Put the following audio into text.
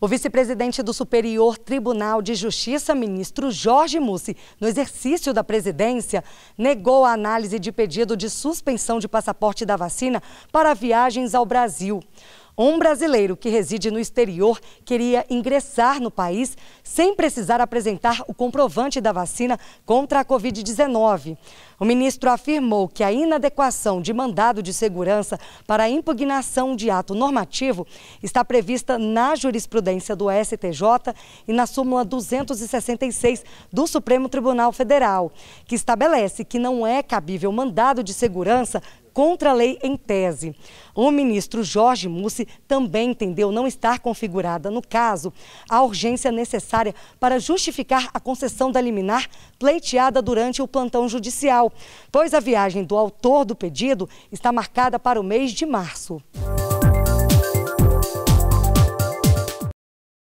O vice-presidente do Superior Tribunal de Justiça, ministro Jorge Mussi, no exercício da presidência, negou a análise de pedido de suspensão de passaporte da vacina para viagens ao Brasil. Um brasileiro que reside no exterior queria ingressar no país sem precisar apresentar o comprovante da vacina contra a Covid-19. O ministro afirmou que a inadequação de mandado de segurança para a impugnação de ato normativo está prevista na jurisprudência do STJ e na súmula 266 do Supremo Tribunal Federal, que estabelece que não é cabível mandado de segurança contra a lei em tese. O ministro Jorge Mussi também entendeu não estar configurada, no caso, a urgência necessária para justificar a concessão da liminar pleiteada durante o plantão judicial, pois a viagem do autor do pedido está marcada para o mês de março.